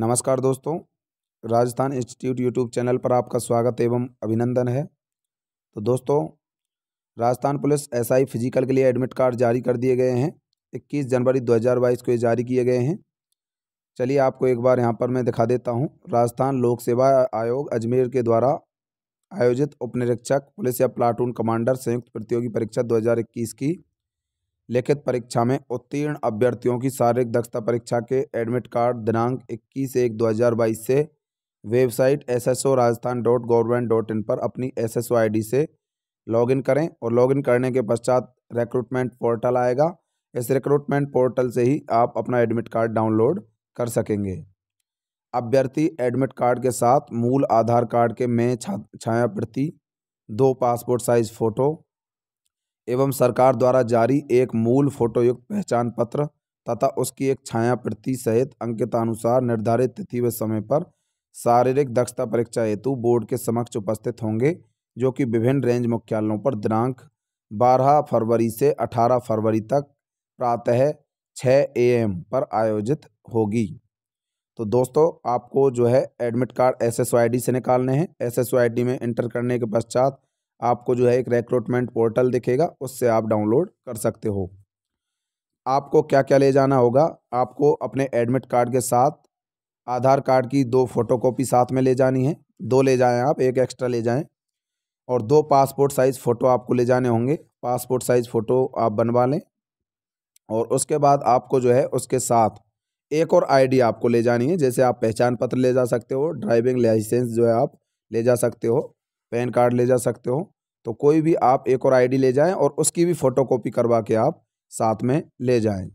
नमस्कार दोस्तों Rajasthan institute YouTube channel पर आपका स्वागत एवं अभिनंदन है तो दोस्तों राजस्थान पुलिस एसआई फिजिकल के लिए एडमिट कार्ड जारी कर दिए गए हैं 21 जनवरी 2022 को ये जारी किए गए हैं चलिए आपको एक बार यहाँ पर मैं दिखा देता हूँ राजस्थान लोक सेवा आयोग अजमेर के द्वारा आयोजित उपनिरीक्षक पुलिस या प्लाटून कमांडर संयुक्त प्रतियोगी परीक्षा दो की लिखित परीक्षा में उत्तीर्ण अभ्यर्थियों की शारीरिक दक्षता परीक्षा के एडमिट कार्ड दिनांक इक्कीस एक दो हज़ार बाईस से website S S O Rajasthan dot government dot in पर अपनी S S O I D से लॉगिन करें और लॉगिन करने के पश्चात रिक्रूटमेंट पोर्टल आएगा इस रिक्रूटमेंट पोर्टल से ही आप अपना एडमिट कार्ड डाउनलोड कर सकेंगे अभ्यर्थी एडमिट कार्ड के साथ मूल आधार कार्ड के में छाया प्रति दो पासपोर्ट साइज फ़ोटो एवं सरकार द्वारा जारी एक मूल फोटोयुक्त पहचान पत्र तथा उसकी एक छाया प्रति सहित अंकितानुसार निर्धारित तिथि व समय पर शारीरिक दक्षता परीक्षा हेतु बोर्ड के समक्ष उपस्थित होंगे जो कि विभिन्न रेंज मुख्यालयों पर दिनांक 12 फरवरी से 18 फरवरी तक प्रातः 6 एम पर आयोजित होगी तो दोस्तों आपको जो है एडमिट कार्ड एस से निकालने हैं एस में इंटर करने के पश्चात आपको जो है एक रिक्रूटमेंट पोर्टल दिखेगा उससे आप डाउनलोड कर सकते हो आपको क्या क्या ले जाना होगा आपको अपने एडमिट कार्ड के साथ आधार कार्ड की दो फोटोकॉपी साथ में ले जानी है दो ले जाएं आप एक एक्स्ट्रा ले जाएं और दो पासपोर्ट साइज़ फ़ोटो आपको ले जाने होंगे पासपोर्ट साइज़ फ़ोटो आप बनवा लें और उसके बाद आपको जो है उसके साथ एक और आईडी आपको ले जानी है जैसे आप पहचान पत्र ले जा सकते हो ड्राइविंग लाइसेंस जो है आप ले जा सकते हो पैन कार्ड ले जा सकते हो तो कोई भी आप एक और आईडी ले जाएं और उसकी भी फ़ोटो कॉपी करवा के आप साथ में ले जाएं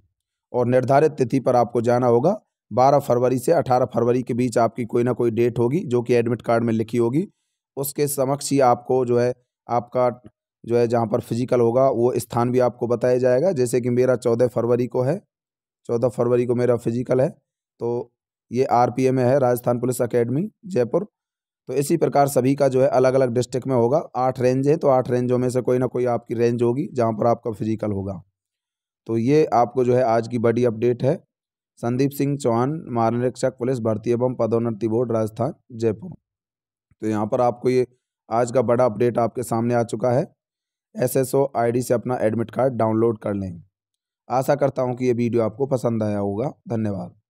और निर्धारित तिथि पर आपको जाना होगा बारह फरवरी से अठारह फरवरी के बीच आपकी कोई ना कोई डेट होगी जो कि एडमिट कार्ड में लिखी होगी उसके समक्ष ही आपको जो है आपका जो है जहाँ पर फिजिकल होगा वो स्थान भी आपको बताया जाएगा जैसे कि मेरा चौदह फरवरी को है चौदह फरवरी को मेरा फिजिकल है तो ये आर में है राजस्थान पुलिस अकेडमी जयपुर तो इसी प्रकार सभी का जो है अलग अलग डिस्ट्रिक्ट में होगा आठ रेंज है तो आठ रेंजों में से कोई ना कोई आपकी रेंज होगी जहाँ पर आपका फिजिकल होगा तो ये आपको जो है आज की बड़ी अपडेट है संदीप सिंह चौहान महानिरीक्षक पुलिस भर्ती एवं पदोन्नति बोर्ड राजस्थान जयपुर तो यहाँ पर आपको ये आज का बड़ा अपडेट आपके सामने आ चुका है एसएसओ आईडी से अपना एडमिट कार्ड डाउनलोड कर लें आशा करता हूँ कि ये वीडियो आपको पसंद आया होगा धन्यवाद